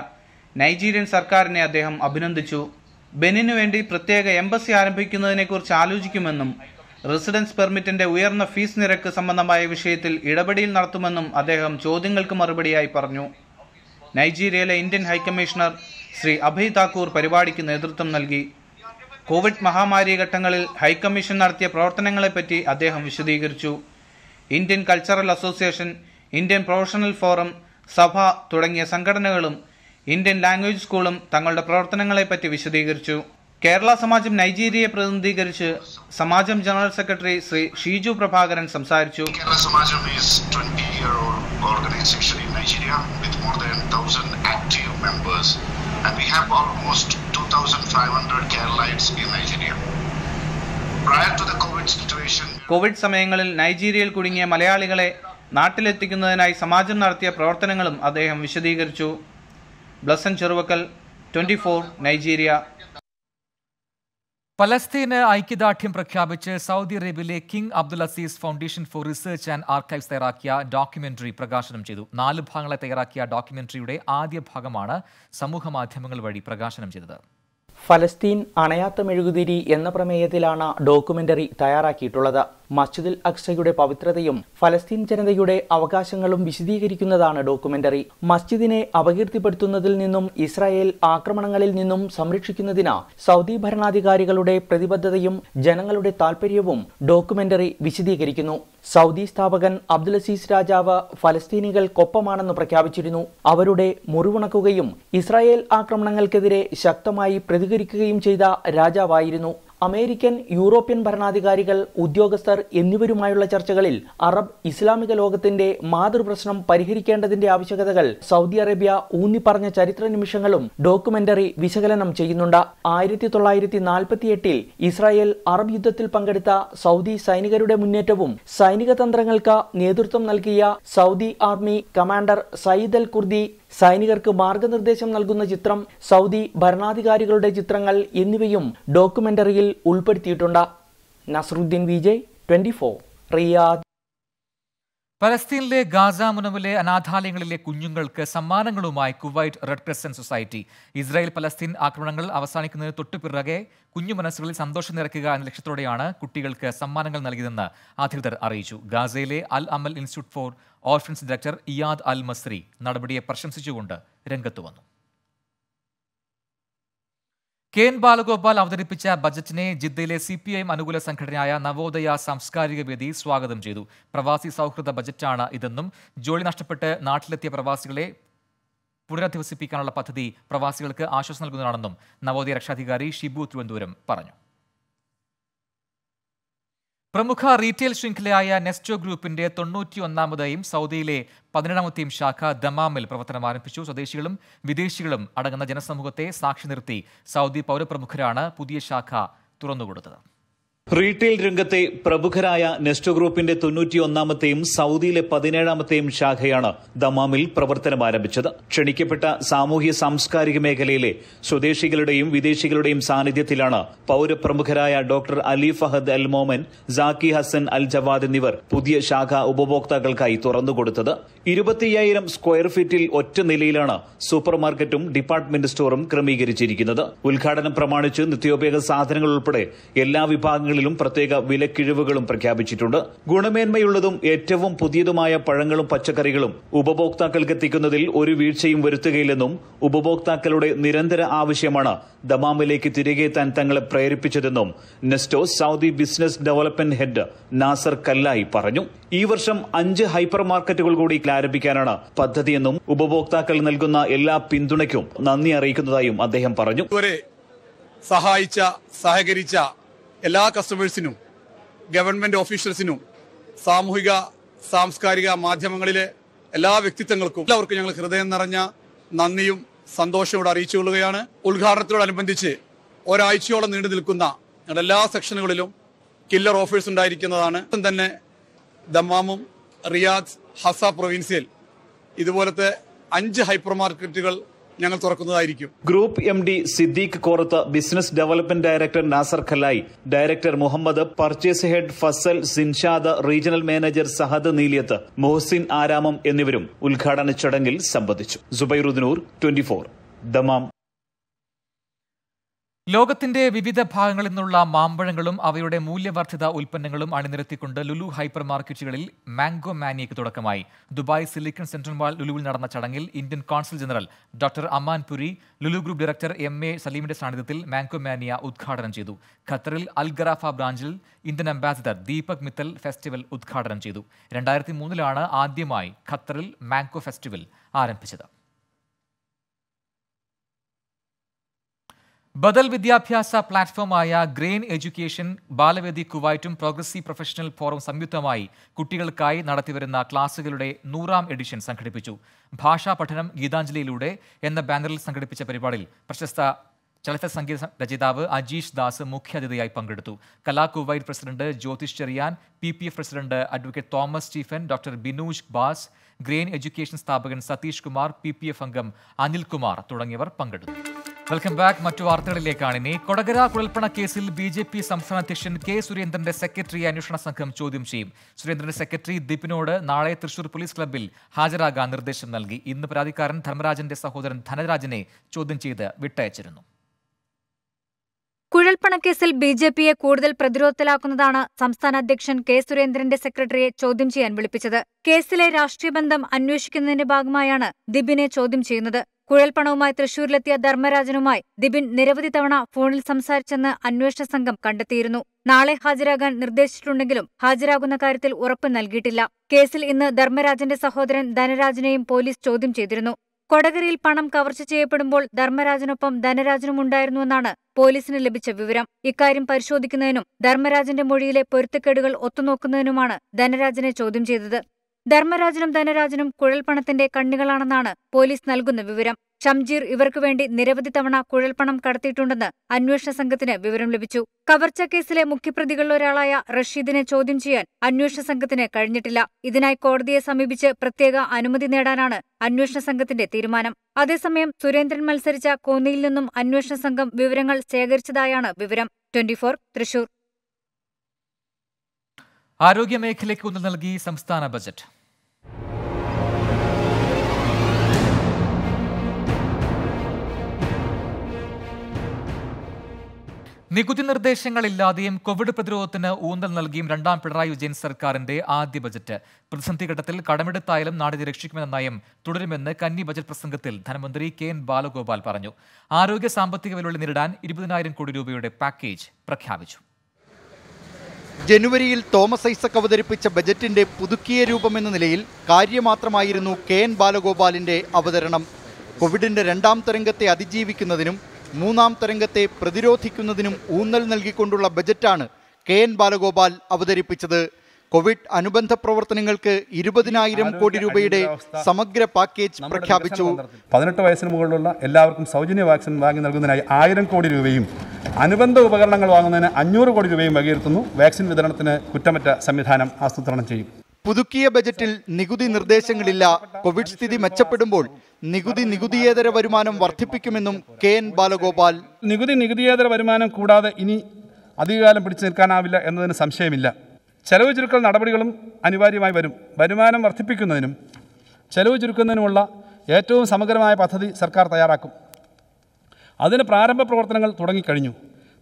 നൈജീരിയൻ സർക്കാരിനെ അദ്ദേഹം അഭിനന്ദിച്ചു ബെനിനു വേണ്ടി പ്രത്യേക എംബസി ആരംഭിക്കുന്നതിനെക്കുറിച്ച് ആലോചിക്കുമെന്നും റെസിഡൻസ് പെർമിറ്റിന്റെ ഉയർന്ന ഫീസ് നിരക്ക് സംബന്ധമായ വിഷയത്തിൽ ഇടപെടിയിൽ നടത്തുമെന്നും അദ്ദേഹം ചോദ്യങ്ങൾക്ക് മറുപടിയായി പറഞ്ഞു നൈജീരിയയിലെ ഇന്ത്യൻ ഹൈക്കമ്മീഷണർ ശ്രീ അഭയ് താക്കൂർ പരിപാടിക്ക് നേതൃത്വം നൽകി കോവിഡ് മഹാമാരി ഘട്ടങ്ങളിൽ ഹൈക്കമ്മീഷൻ നടത്തിയ പ്രവർത്തനങ്ങളെപ്പറ്റി അദ്ദേഹം വിശദീകരിച്ചു Indian cultural association Indian professional forum സഭ തുടങ്ങിയ സംഘടനകളും ഇന്ത്യൻ ലാംഗ്വേജ് സ്കൂളും തങ്ങളുടെ പ്രവർത്തനങ്ങളെപ്പറ്റി വിശദീകരിച്ചു കേരള സമാജം നൈജീരിയയെ പ്രതിനിധീകരിച്ച് സമാജം ജനറൽ സെക്രട്ടറി ശ്രീ ഷീജു പ്രഭാകരൻ സംസാരിച്ചു And we have almost 2,500 Keralites in Nigeria. Prior to the COVID situation, COVID സമയങ്ങളിൽ നൈജീരിയയിൽ കുടുങ്ങിയ മലയാളികളെ നാട്ടിലെത്തിക്കുന്നതിനായി സമാജം നടത്തിയ പ്രവർത്തനങ്ങളും അദ്ദേഹം വിശദീകരിച്ചു Blesson Cheruvakkal twenty four Nigeria പലസ്തീന് ഐക്യദാർഢ്യം പ്രഖ്യാപിച്ച് സൗദി അറേബ്യയിലെ king Abdul Aziz foundation for research and archives തയ്യാറാക്കിയ ഡോക്യുമെന്ററി പ്രകാശനം ചെയ്തു നാല് ഭാഗങ്ങളെ തയ്യാറാക്കിയ ഡോക്യുമെന്ററിയുടെ ആദ്യ ഭാഗമാണ് സമൂഹ മാധ്യമങ്ങൾ വഴി പ്രകാശനം ചെയ്തത് ഫലസ്തീൻ അണയാത്ത മെഴുകുതിരി എന്ന പ്രമേയത്തിലാണ് ഡോക്യുമെന്ററി തയ്യാറാക്കിയിട്ടുള്ളത് മസ്ജിദുൽ അക്സയുടെ പവിത്രതയും ഫലസ്തീൻ ജനതയുടെ അവകാശങ്ങളും വിശദീകരിക്കുന്നതാണ് ഡോക്യുമെന്ററി മസ്ജിദിനെ അപകീർത്തിപ്പെടുത്തുന്നതിൽ നിന്നും ഇസ്രായേൽ ആക്രമണങ്ങളിൽ നിന്നും സംരക്ഷിക്കുന്നതിന് സൗദി ഭരണാധികാരികളുടെ പ്രതിബദ്ധതയും ജനങ്ങളുടെ താൽപര്യവും ഡോക്യുമെന്ററി വിശദീകരിക്കുന്നു സൗദി സ്ഥാപകൻ അബ്ദുൽ അസീസ് രാജാവ് ഫലസ്തീനികൾക്കൊപ്പമാണെന്ന് പ്രഖ്യാപിച്ചിരുന്നു അവരുടെ മുറിവുണക്കുകയും ഇസ്രായേൽ ആക്രമണങ്ങൾക്കെതിരെ ശക്തമായി പ്രതികരിക്കുകയും ചെയ്ത രാജാവായിരുന്നു അമേരിക്കൻ യൂറോപ്യൻ ഭരണാധികാരികൾ ഉദ്യോഗസ്ഥർ എന്നിവരുമായുള്ള ചർച്ചകളിൽ അറബ് ഇസ്ലാമിക ലോകത്തിന്റെ മാതൃപ്രശ്നം പരിഹരിക്കേണ്ടതിന്റെ ആവശ്യകതകൾ സൗദി അറേബ്യ ഊന്നിപ്പറഞ്ഞ ചരിത്ര നിമിഷങ്ങളും ഡോക്യുമെന്ററി വിശകലനം ചെയ്യുന്നുണ്ട് ആയിരത്തി തൊള്ളായിരത്തി നാൽപ്പത്തിയെട്ടിൽ ഇസ്രായേൽ അറബ് യുദ്ധത്തിൽ പങ്കെടുത്ത സൗദി സൈനികരുടെ മുന്നേറ്റവും സൈനിക തന്ത്രങ്ങൾക്ക് നേതൃത്വം നൽകിയ Saudi army commander Sayyid Al Kurdi സൈനികർക്ക് മാർഗനിർദ്ദേശം നൽകുന്ന ചിത്രം സൗദി ഭരണാധികാരികളുടെ ചിത്രങ്ങൾ എന്നിവയും ഡോക്യുമെന്ററിയിൽ ഉൾപ്പെടുത്തിയിട്ടുണ്ട് നസറുദ്ദീൻ വിജയ് ട്വന്റി റിയാദ് പലസ്തീനിലെ ഗാസ മുനമിലെ അനാഥാലയങ്ങളിലെ കുഞ്ഞുങ്ങൾക്ക് സമ്മാനങ്ങളുമായി Kuwait red crescent society Israel Palestine ആക്രമണങ്ങൾ അവസാനിക്കുന്നതിന് തൊട്ടു പിറകെ കുഞ്ഞു മനസ്സുകളിൽ സന്തോഷം നിറയ്ക്കുക എന്ന ലക്ഷ്യത്തോടെയാണ് കുട്ടികൾക്ക് സമ്മാനങ്ങൾ നൽകിയതെന്ന് അധികൃതർ അറിയിച്ചു ഗാസയിലെ Al Amal institute for orphans director Iyad Al Masri നടപടിയെ പ്രശംസിച്ചുകൊണ്ട് രംഗത്ത് വന്നു കെ എൻ ബാലഗോപാൽ അവതരിപ്പിച്ച ബജറ്റിനെ ജിദ്ദയിലെ സി പി ഐ എം അനുകൂല സംഘടനയായ നവോദയ സാംസ്കാരിക വേദി സ്വാഗതം ചെയ്തു പ്രവാസി സൗഹൃദ ബജറ്റാണ് ഇതെന്നും ജോലി നഷ്ടപ്പെട്ട് നാട്ടിലെത്തിയ പ്രവാസികളെ പുനരധിവസിപ്പിക്കാനുള്ള പദ്ധതി പ്രവാസികൾക്ക് ആശ്വാസം നൽകുന്നതാണെന്നും നവോദയ രക്ഷാധികാരി ഷിബു തിരുവനന്തപുരം പറഞ്ഞു പ്രമുഖ റീറ്റെയിൽ ശൃംഖലയായ നെസ്റ്റോ ഗ്രൂപ്പിന്റെ തൊണ്ണൂറ്റി ഒന്നാമതെയും സൗദിയിലെ പതിനേഴാമത്തെയും ശാഖ ദമാമിൽ പ്രവർത്തനം ആരംഭിച്ചു സ്വദേശികളും വിദേശികളും അടങ്ങുന്ന ജനസമൂഹത്തെ സാക്ഷി നിർത്തി സൗദി പൗരപ്രമുഖരാണ് പുതിയ ശാഖ തുറന്നുകൊടുത്തത് റീറ്റെയിൽ രംഗത്തെ പ്രമുഖരായ നെസ്റ്റോ ഗ്രൂപ്പിന്റെ തൊണ്ണൂറ്റിയൊന്നാമത്തെയും സൗദിയിലെ പതിനേഴാമത്തെയും ശാഖയാണ് ദമാമിൽ പ്രവർത്തനം ആരംഭിച്ചത് ക്ഷണിക്കപ്പെട്ട സാമൂഹ്യ സാംസ്കാരിക മേഖലയിലെ സ്വദേശികളുടെയും വിദേശികളുടെയും സാന്നിധ്യത്തിലാണ് പൌരപ്രമുഖരായ doctor Ali Fahad Al Momen Jackie Hasan Al Jawad എന്നിവർ പുതിയ ശാഖ ഉപഭോക്താക്കൾക്കായി തുറന്നുകൊടുത്തത് ഇരുപത്തിയ്യായിരം സ്ക്വയർ ഫീറ്റിൽ ഒറ്റ നിലയിലാണ് സൂപ്പർമാർക്കറ്റും ഡിപ്പാർട്ട്മെന്റ് സ്റ്റോറും ക്രമീകരിച്ചിരിക്കുന്നത് ഉദ്ഘാടനം പ്രമാണിച്ച് നിത്യോപയോഗ സാധനങ്ങൾ ഉൾപ്പെടെ എല്ലാ വിഭാഗങ്ങളും വിലകളിലും പ്രത്യേക വിലക്കിഴിവുകളും പ്രഖ്യാപിച്ചിട്ടുണ്ട് ഗുണമേന്മയുള്ളതും ഏറ്റവും പുതിയതുമായ പഴങ്ങളും പച്ചക്കറികളും ഉപഭോക്താക്കൾക്ക് എത്തിക്കുന്നതിൽ ഒരു വീഴ്ചയും വരുത്തുകയില്ലെന്നും ഉപഭോക്താക്കളുടെ നിരന്തര ആവശ്യമാണ് ദമാമിലേക്ക് തിരികെ എത്താൻ തങ്ങളെ പ്രേരിപ്പിച്ചതെന്നും Nesto Saudi business development head Nasar Kallayi പറഞ്ഞു ഈ വർഷം അഞ്ച് ഹൈപ്പർ മാർക്കറ്റുകൾ കൂടി ആരംഭിക്കാനാണ് പദ്ധതിയെന്നും ഉപഭോക്താക്കൾ നൽകുന്ന എല്ലാ പിന്തുണയ്ക്കും നന്ദി അറിയിക്കുന്നതായും അദ്ദേഹം പറഞ്ഞു സഹായിച്ച സഹകരിച്ച എല്ലാ കസ്റ്റമേഴ്സിനും ഗവൺമെൻറ് ഓഫീഷ്യൽസിനും സാമൂഹിക സാംസ്കാരിക മാധ്യമങ്ങളിലെ എല്ലാ വ്യക്തിത്വങ്ങൾക്കും എല്ലാവർക്കും ഞങ്ങൾ ഹൃദയം നിറഞ്ഞ നന്ദിയും സന്തോഷവും കൊള്ളുകയാണ് ഉദ്ഘാടനത്തോടനുബന്ധിച്ച് ഒരാഴ്ചയോളം നീണ്ടു നിൽക്കുന്ന ഞങ്ങളുടെ എല്ലാ സെക്ഷനുകളിലും കില്ലർ ഓഫേഴ്സ് ഉണ്ടായിരിക്കുന്നതാണ് തന്നെ ദമ്മാമും റിയാദ് ഹസ പ്രൊവിൻസിയൽ ഇതുപോലത്തെ അഞ്ച് ഹൈപ്പർ മാർക്കറ്റുകൾ ഞങ്ങൾ തുറക്കുന്നതായിരിക്കും group M D Siddique Korath business development director Nasar Khalayi director Muhammad purchase head Fasal Sinshad regional manager Sahad Neeliyath Mohasin Aramam എന്നിവരും ഉദ്ഘാടന ചടങ്ങിൽ സംബന്ധിച്ചു സുബൈറുദ്ദൂർ ട്വന്റി ഫോർ ദമാം ലോകത്തിന്റെ വിവിധ ഭാഗങ്ങളിൽ നിന്നുള്ള മാമ്പഴങ്ങളും അവയുടെ മൂല്യവർദ്ധിത ഉൽപ്പന്നങ്ങളും അണിനിരത്തിക്കൊണ്ട് ലുലു ഹൈപ്പർ മാർക്കറ്റുകളിൽ മാംഗോ മാനിയക്ക് തുടക്കമായി ദുബായ് സിലിക്കൺ സെൻട്രൽ മാൾ ലുലുവിൽ നടന്ന ചടങ്ങിൽ Indian consul general doctor Aman Puri Lulu group director M A സലീമിന്റെ സാന്നിധ്യത്തിൽ മാംഗോ മാനിയ ഉദ്ഘാടനം ചെയ്തു ഖത്തറിൽ Al Gharafa branch Indian ambassador Deepak Mittal festival ഉദ്ഘാടനം ചെയ്തു രണ്ടായിരത്തി മൂന്നിലാണ് ആദ്യമായി ഖത്തറിൽ മാംഗോ ഫെസ്റ്റിവൽ ആരംഭിച്ചത് ബദൽ വിദ്യാഭ്യാസ പ്ലാറ്റ്ഫോമായ ഗ്രെയിൻ എഡ്യൂക്കേഷൻ ബാലവേദി കുവൈറ്റും പ്രോഗ്രസീവ് പ്രൊഫഷണൽ ഫോറം സംയുക്തമായി കുട്ടികൾക്കായി നടത്തിവരുന്ന ക്ലാസുകളുടെ നൂറാം എഡിഷൻ സംഘടിപ്പിച്ചു ഭാഷാ പഠനം ഗീതാഞ്ജലിയിലൂടെ എന്ന ബാനറിൽ സംഘടിപ്പിച്ച പരിപാടിയിൽ പ്രശസ്ത ചലച്ചിത്ര സംഗീത രചയിതാവ് അജീഷ് ദാസ് മുഖ്യാതിഥിയായി പങ്കെടുത്തു Kala Kuwait president Jyothish Cherian P P F president advocate Thomas Stephen doctor Binooj Bas grain education സ്ഥാപകൻ Satheesh Kumar P P F അംഗം അനിൽകുമാർ തുടങ്ങിയവർ പങ്കെടുത്തു വെൽക്കം ബാക്ക് മറ്റു വാർത്തകളിലേക്കാണ് ഇനി കൊടകര കുഴൽപ്പണ കേസിൽ ബി ജെ പി സംസ്ഥാന അധ്യക്ഷൻ കെ സുരേന്ദ്രന്റെ സെക്രട്ടറി അന്വേഷണ സംഘം ചോദ്യം ചെയ്യും സുരേന്ദ്രന്റെ സെക്രട്ടറി ദീപിനോട് നാളെ തൃശൂർ പോലീസ് ക്ലബ്ബിൽ ഹാജരാകാൻ നിർദ്ദേശം നൽകി ഇന്ന് പരാതിക്കാരൻ ധർമ്മരാജന്റെ സഹോദരൻ ധനരാജനെ ചോദ്യം ചെയ്ത് വിട്ടയച്ചിരുന്നു കുഴൽപ്പണക്കേസിൽ ബി ജെ പിയെ കൂടുതൽ പ്രതിരോധത്തിലാക്കുന്നതാണ് സംസ്ഥാന അധ്യക്ഷൻ കെ സുരേന്ദ്രന്റെ സെക്രട്ടറിയെ ചോദ്യം ചെയ്യാൻ വിളിപ്പിച്ചത് കേസിലെ രാഷ്ട്രീയ ബന്ധം അന്വേഷിക്കുന്നതിന്റെ ഭാഗമായാണ് ദിബിനെ ചോദ്യം ചെയ്യുന്നത് കുഴൽപ്പണവുമായി തൃശൂരിലെത്തിയ ധർമ്മരാജനുമായി ദിബിൻ നിരവധി തവണ ഫോണിൽ സംസാരിച്ചെന്ന് അന്വേഷണ സംഘം കണ്ടെത്തിയിരുന്നു നാളെ ഹാജരാകാൻ നിർദ്ദേശിച്ചിട്ടുണ്ടെങ്കിലും ഹാജരാകുന്ന കാര്യത്തിൽ ഉറപ്പ് നൽകിയിട്ടില്ല കേസിൽ ഇന്ന് ധർമ്മരാജന്റെ സഹോദരൻ ധനരാജനെയും പോലീസ് ചോദ്യം ചെയ്തിരുന്നു കൊടകരയിൽ പണം കവർച്ച ചെയ്യപ്പെടുമ്പോൾ ധർമ്മരാജനൊപ്പം ധനരാജനും ഉണ്ടായിരുന്നുവെന്നാണ് പോലീസിന് ലഭിച്ച വിവരം ഇക്കാര്യം പരിശോധിക്കുന്നതിനും ധർമ്മരാജന്റെ മൊഴിയിലെ പൊരുത്തക്കേടുകൾ ഒത്തുനോക്കുന്നതിനുമാണ് ധനരാജനെ ചോദ്യം ചെയ്തത് ധർമ്മരാജനും ധനരാജനും കുഴൽപ്പണത്തിന്റെ കണ്ണുകളാണെന്നാണ് പോലീസ് നൽകുന്ന വിവരം ഷംജീർ ഇവർക്കു വേണ്ടി നിരവധി തവണ കുഴൽപ്പണം കടത്തിയിട്ടുണ്ടെന്ന് അന്വേഷണ സംഘത്തിന് വിവരം ലഭിച്ചു കവർച്ച കേസിലെ മുഖ്യപ്രതികളിലൊരാളായ റഷീദിനെ ചോദ്യം ചെയ്യാൻ അന്വേഷണ സംഘത്തിന് കഴിഞ്ഞിട്ടില്ല ഇതിനായി കോടതിയെ സമീപിച്ച് പ്രത്യേക അനുമതി നേടാനാണ് അന്വേഷണ സംഘത്തിന്റെ തീരുമാനം അതേസമയം സുരേന്ദ്രൻ മത്സരിച്ച കോന്നിയിൽ നിന്നും അന്വേഷണ സംഘം വിവരങ്ങൾ ശേഖരിച്ചതായാണ് വിവരം ട്വന്റിഫോർ തൃശൂർ ആരോഗ്യമേഖലയ്ക്ക് ഒന്ന് നൽകി സംസ്ഥാന ബജറ്റ് നികുതി നിർദ്ദേശങ്ങളില്ലാതെയും കോവിഡ് പ്രതിരോധത്തിന് ഊന്നൽ നൽകിയും രണ്ടാം പിണറായി വിജയൻ സർക്കാരിന്റെ ആദ്യ ബജറ്റ് പ്രതിസന്ധി ഘട്ടത്തിൽ കടമെടുത്തായാലും നാടിനെ രക്ഷിക്കുമെന്ന നയം തുടരുമെന്ന് കന്നി ബജറ്റ് പ്രസംഗത്തിൽ ധനമന്ത്രി കെ എൻ ബാലഗോപാൽ പറഞ്ഞു ആരോഗ്യ സാമ്പത്തിക വെല്ലുവിളി നേരിടാൻ ഇരുപതിനായിരം കോടി രൂപയുടെ പാക്കേജ് പ്രഖ്യാപിച്ചു ജനുവരിയിൽ തോമസ് ഐസക് അവതരിപ്പിച്ച ബജറ്റിന്റെ പുതുക്കിയ രൂപമെന്ന നിലയിൽ കാര്യമാത്രമായിരുന്നു കെ എൻ ബാലഗോപാലിന്റെ അവതരണം കോവിഡിന്റെ രണ്ടാം തരംഗത്തെ അതിജീവിക്കുന്നതിനും മൂന്നാം തരംഗത്തെ പ്രതിരോധിക്കുന്നതിനും ഊന്നൽ നൽകിക്കൊണ്ടുള്ള ബജറ്റാണ് കെ എൻ ബാലഗോപാൽ അവതരിപ്പിച്ചത് കോവിഡ് അനുബന്ധ പ്രവർത്തനങ്ങൾക്ക് ഇരുപതിനായിരം കോടി രൂപയുടെ സമഗ്ര പാക്കേജ് പ്രഖ്യാപിച്ചു പതിനെട്ട് വയസ്സിന് മുകളിലുള്ള എല്ലാവർക്കും സൗജന്യ വാക്സിൻ വാങ്ങി നൽകുന്നതിനായി ആയിരം കോടി രൂപയും അനുബന്ധ ഉപകരണങ്ങൾ വാങ്ങുന്നതിന് അഞ്ഞൂറ് കോടി രൂപയും വകയിരുത്തുന്നു വാക്സിൻ വിതരണത്തിന് കുറ്റമറ്റ സംവിധാനം ആസൂത്രണം ചെയ്യും പുതുക്കിയ ബജറ്റിൽ നികുതി നിർദ്ദേശങ്ങളില്ല കോവിഡ് സ്ഥിതി മെച്ചപ്പെടുമ്പോൾ നികുതി നികുതിയേതര വരുമാനം വർദ്ധിപ്പിക്കുമെന്നും കെ എൻ ബാലഗോപാൽ നികുതി നികുതിയേതര വരുമാനം കൂടാതെ ഇനി അധികകാലം പിടിച്ചു നിൽക്കാനാവില്ല എന്നതിന് സംശയമില്ല ചെലവ് ചുരുക്കൽ നടപടികളും അനിവാര്യമായി വരും വരുമാനം വർദ്ധിപ്പിക്കുന്നതിനും ചെലവ് ചുരുക്കുന്നതിനുമുള്ള ഏറ്റവും സമഗ്രമായ പദ്ധതി സർക്കാർ തയ്യാറാക്കും അതിന് പ്രാരംഭ പ്രവർത്തനങ്ങൾ തുടങ്ങിക്കഴിഞ്ഞു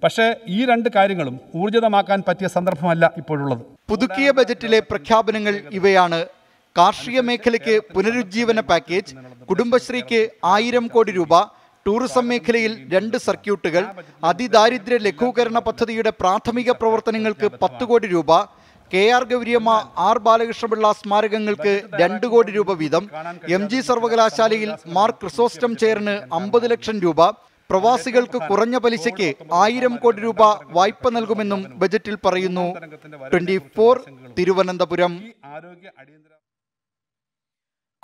പക്ഷേ ഈ രണ്ട് കാര്യങ്ങളും ഊർജിതമാക്കാൻ പറ്റിയ സന്ദർഭമല്ല ഇപ്പോഴുള്ളത് പുതുക്കിയ ബജറ്റിലെ പ്രഖ്യാപനങ്ങൾ ഇവയാണ് കാർഷിക മേഖലയ്ക്ക് പുനരുജ്ജീവന പാക്കേജ് കുടുംബശ്രീക്ക് ആയിരം കോടി രൂപ ടൂറിസം മേഖലയിൽ രണ്ട് സർക്യൂട്ടുകൾ അതിദാരിദ്ര്യ ലഘൂകരണ പദ്ധതിയുടെ പ്രാഥമിക പ്രവർത്തനങ്ങൾക്ക് പത്ത് കോടി രൂപ K R Gouriamma R Balakrishnapillai സ്മാരകങ്ങൾക്ക് രണ്ട് കോടി രൂപ വീതം എം ജി സർവകലാശാലയിൽ മാർക്ക് ക്രിസോസ്റ്റം ചെയറിന് അമ്പത് ലക്ഷം രൂപ പ്രവാസികൾക്ക് കുറഞ്ഞ പലിശയ്ക്ക് ആയിരം കോടി രൂപ വായ്പ നൽകുമെന്നും ബജറ്റിൽ പറയുന്നു ട്വന്റി ഫോർ തിരുവനന്തപുരം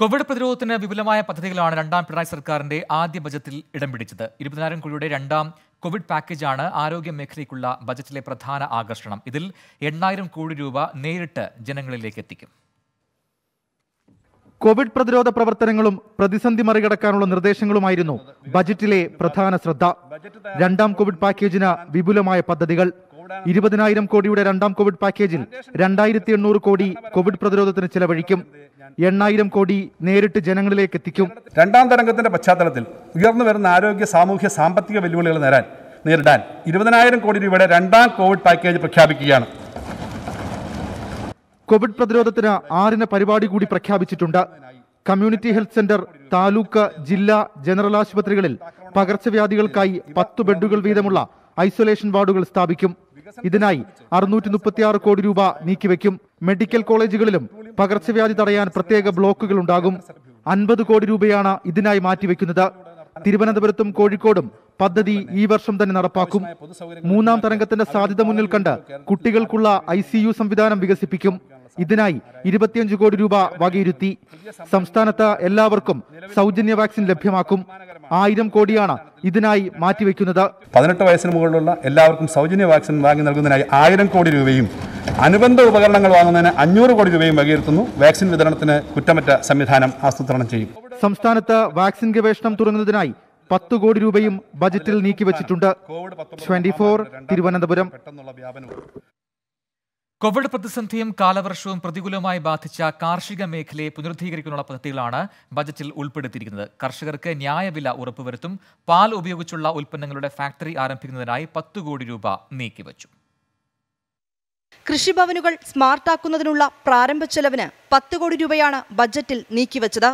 കോവിഡ് പ്രതിരോധത്തിന് വിപുലമായ പദ്ധതികളാണ് രണ്ടാം പിണറായി സർക്കാരിന്റെ ആദ്യ ബജറ്റിൽ ഇടം പിടിച്ചത് ഇരുപതിനായിരം കോടിയുടെ രണ്ടാം കോവിഡ് പാക്കേജാണ് ആരോഗ്യ മേഖലയ്ക്കുള്ള ബജറ്റിലെ പ്രധാന ആകർഷണം ഇതിൽ എണ്ണായിരം കോടി രൂപ നേരിട്ട് ജനങ്ങളിലേക്ക് എത്തിക്കും കോവിഡ് പ്രതിരോധ പ്രവർത്തനങ്ങളും പ്രതിസന്ധി മറികടക്കാനുള്ള നിർദ്ദേശങ്ങളുമായിരുന്നു ബജറ്റിലെ പ്രധാന ശ്രദ്ധ രണ്ടാം കോവിഡ് പാക്കേജിന് വിപുലമായ പദ്ധതികൾ ഇരുപതിനായിരം കോടിയുടെ രണ്ടാം കോവിഡ് പാക്കേജിൽ രണ്ടായിരത്തി എണ്ണൂറ് കോടി കോവിഡ് പ്രതിരോധത്തിന് ചെലവഴിക്കും എണ്ണായിരം കോടി നേരിട്ട് ജനങ്ങളിലേക്ക് എത്തിക്കും രണ്ടാം തരംഗത്തിന്റെ പശ്ചാത്തലത്തിൽ ഉയർന്നു വരുന്ന ആരോഗ്യ സാമൂഹ്യ സാമ്പത്തിക വെല്ലുവിളികൾ നേരാൻ നേരിടാൻ ഇരുപതിനായിരം കോടി രൂപയുടെ രണ്ടാം കോവിഡ് പാക്കേജ് പ്രഖ്യാപിക്കുകയാണ് കോവിഡ് പ്രതിരോധത്തിന് ആറിന് പരിപാടി കൂടി പ്രഖ്യാപിച്ചിട്ടുണ്ട് കമ്മ്യൂണിറ്റി ഹെൽത്ത് സെന്റർ താലൂക്ക് ജില്ലാ ജനറൽ ആശുപത്രികളിൽ പകർച്ചവ്യാധികൾക്കായി പത്ത് ബെഡുകൾ വീതമുള്ള ഐസൊലേഷൻ വാർഡുകൾ സ്ഥാപിക്കും ഇതിനായി അറുന്നൂറ്റി മുപ്പത്തിയാറ് കോടി രൂപ നീക്കിവെക്കും മെഡിക്കൽ കോളേജുകളിലും പകർച്ചവ്യാധി തടയാൻ പ്രത്യേക ബ്ലോക്കുകൾ ഉണ്ടാകും അൻപത് കോടി രൂപയാണ് ഇതിനായി മാറ്റിവെക്കുന്നത് തിരുവനന്തപുരത്തും കോഴിക്കോടും പദ്ധതി ഈ വർഷം തന്നെ നടപ്പാക്കും മൂന്നാം തരംഗത്തിന്റെ സാധ്യത മുന്നിൽ കണ്ട് കുട്ടികൾക്കുള്ള ഐ സംവിധാനം വികസിപ്പിക്കും ഇതിനായി ഇരുപത്തിയഞ്ച് കോടി രൂപ വകയിരുത്തി സംസ്ഥാനത്ത് എല്ലാവർക്കും സൗജന്യ വാക്സിൻ ലഭ്യമാക്കും ആയിരം കോടിയാണ് ഇതിനായി മാറ്റിവെക്കുന്നത് പതിനെട്ട് വയസ്സിന് മുകളിലുള്ള എല്ലാവർക്കും സൗജന്യ വാക്സിൻ വാങ്ങി നൽകുന്നതിനായി ആയിരം കോടി രൂപയും അനുബന്ധ ഉപകരണങ്ങൾ വാങ്ങുന്നതിന് അഞ്ഞൂറ് കോടി രൂപയും വകയിരുത്തുന്നു വാക്സിൻ വിതരണത്തിന് കുറ്റമറ്റ സംവിധാനം ആസൂത്രണം ചെയ്യും സംസ്ഥാനത്ത് വാക്സിൻ ഗവേഷണം തുടങ്ങുന്നതിനായി പത്ത് കോടി രൂപയും ബജറ്റിൽ നീക്കിവച്ചിട്ടുണ്ട് ട്വന്റി ഫോർ തിരുവനന്തപുരം കോവിഡ് പ്രതിസന്ധിയും കാലവർഷവും പ്രതികൂലമായി ബാധിച്ച കാർഷിക മേഖലയെ പുനരുദ്ധീകരിക്കാനുള്ള പദ്ധതികളാണ് ബജറ്റിൽ ഉൾപ്പെടുത്തിയിരിക്കുന്നത് കർഷകർക്ക് ന്യായവില ഉറപ്പുവരുത്തും പാൽ ഉപയോഗിച്ചുള്ള ഉൽപ്പന്നങ്ങളുടെ ഫാക്ടറി ആരംഭിക്കുന്നതിനായി പത്ത് കോടി രൂപ നീക്കിവച്ചു കൃഷിഭവനുകൾ സ്മാർട്ടാക്കുന്നതിനുള്ള പ്രാരംഭ ചെലവിന് പത്ത് കോടി രൂപയാണ് ബജറ്റിൽ നീക്കിവച്ചത്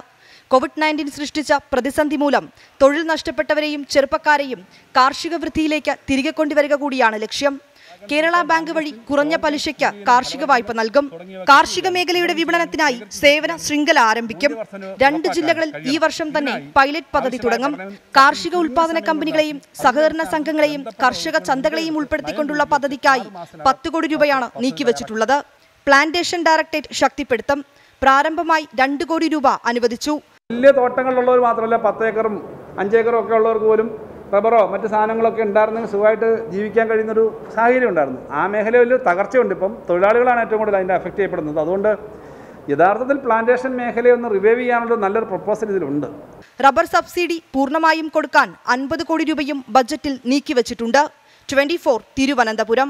കോവിഡ് നയൻറ്റീൻ സൃഷ്ടിച്ച പ്രതിസന്ധി മൂലം തൊഴിൽ നഷ്ടപ്പെട്ടവരെയും ചെറുപ്പക്കാരെയും കാർഷിക വൃത്തിയിലേക്ക് തിരികെ കൊണ്ടുവരിക കൂടിയാണ് ലക്ഷ്യം കേരള ബാങ്ക് വഴി കുറഞ്ഞ പലിശയ്ക്ക് കാർഷിക വായ്പ നൽകും കാർഷിക മേഖലയുടെ വിപണനത്തിനായി സേവന ശൃംഖല ആരംഭിക്കും രണ്ട് ജില്ലകളിൽ ഈ വർഷം തന്നെ പൈലറ്റ് പദ്ധതി തുടങ്ങും കാർഷിക ഉൽപാദന കമ്പനികളെയും സഹകരണ സംഘങ്ങളെയും കർഷക ചന്തകളെയും ഉൾപ്പെടുത്തിക്കൊണ്ടുള്ള പദ്ധതിക്കായി പത്ത് കോടി രൂപയാണ് നീക്കിവച്ചിട്ടുള്ളത് പ്ലാന്റേഷൻ ഡയറക്ടറേറ്റ് ശക്തിപ്പെടുത്തും പ്രാരംഭമായി രണ്ട് കോടി രൂപ അനുവദിച്ചു വലിയ തോട്ടങ്ങളിലുള്ളവർ മാത്രമല്ല പത്തേക്കറും ഏക്കറും അഞ്ചേക്കറും ഒക്കെ ഉള്ളവർക്ക് പോലും റബ്ബറോ മറ്റ് സാധനങ്ങളൊക്കെ ഉണ്ടായിരുന്നെങ്കിൽ സുഖമായിട്ട് ജീവിക്കാൻ കഴിയുന്നൊരു സാഹചര്യം ഉണ്ടായിരുന്നു ആ മേഖലയിൽ വലിയൊരു തകർച്ചയുണ്ട് ഇപ്പം തൊഴിലാളികളാണ് ഏറ്റവും കൂടുതൽ അതിൻ്റെ അഫക്റ്റ് ചെയ്യപ്പെടുന്നത് അതുകൊണ്ട് യഥാർത്ഥത്തിൽ പ്ലാന്റേഷൻ മേഖലയെ ഒന്ന് റിവൈവ് ചെയ്യാനുള്ള നല്ലൊരു പ്രപ്പോസൽ ഇതിലുണ്ട് റബ്ബർ സബ്സിഡി പൂർണ്ണമായും കൊടുക്കാൻ അൻപത് കോടി രൂപയും ബജറ്റിൽ നീക്കിവച്ചിട്ടുണ്ട് ട്വന്റി തിരുവനന്തപുരം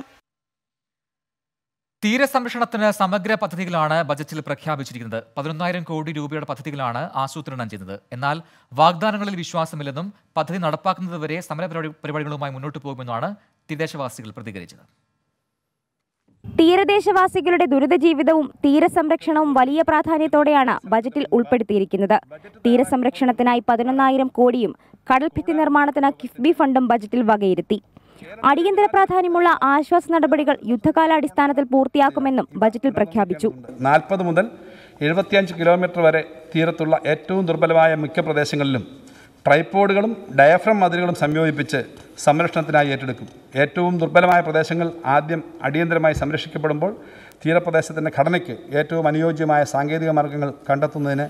തീരസംരക്ഷണത്തിന് സമഗ്ര പദ്ധതികളാണ് ബജറ്റിൽ പ്രഖ്യാപിച്ചിരിക്കുന്നത് പതിനൊന്നായിരം കോടി രൂപയുടെ പദ്ധതികളാണ് ആസൂത്രണം ചെയ്തത് എന്നാൽ വാഗ്ദാനങ്ങളിൽ വിശ്വാസമില്ലെന്നും പദ്ധതി നടപ്പാക്കുന്നതുവരെ സമര പരിപാടികളുമായി മുന്നോട്ട് പോകുമെന്നാണ് തീരദേശവാസികൾ പ്രതികരിച്ചത് തീരദേശവാസികളുടെ ദുരിത ജീവിതവും തീരസംരക്ഷണവും വലിയ പ്രാധാന്യത്തോടെയാണ് ബജറ്റിൽ ഉൾപ്പെടുത്തിയിരിക്കുന്നത് തീരസംരക്ഷണത്തിനായി പതിനൊന്നായിരം കോടിയും കടൽഭിത്തി നിർമ്മാണത്തിന് കിഫ്ബി ഫണ്ടും ബജറ്റിൽ വകയിരുത്തി അടിയന്തര പ്രാധാന്യമുള്ള ആശ്വാസ നടപടികൾ യുദ്ധകാലാടിസ്ഥാനത്തിൽ പൂർത്തിയാക്കുമെന്നും ബജറ്റിൽ പ്രഖ്യാപിച്ചു നാൽപ്പത് മുതൽ എഴുപത്തിയഞ്ച് കിലോമീറ്റർ വരെ തീരത്തുള്ള ഏറ്റവും ദുർബലമായ മിക്ക പ്രദേശങ്ങളിലും ട്രൈപോഡുകളും ഡയഫ്രം മതിലുകളും സംയോജിപ്പിച്ച് സംരക്ഷണത്തിനായി ഏറ്റെടുക്കും ഏറ്റവും ദുർബലമായ പ്രദേശങ്ങൾ ആദ്യം അടിയന്തരമായി സംരക്ഷിക്കപ്പെടുമ്പോൾ തീരപ്രദേശത്തിൻ്റെ ഘടനയ്ക്ക് ഏറ്റവും അനുയോജ്യമായ സാങ്കേതിക മാർഗങ്ങൾ കണ്ടെത്തുന്നതിന്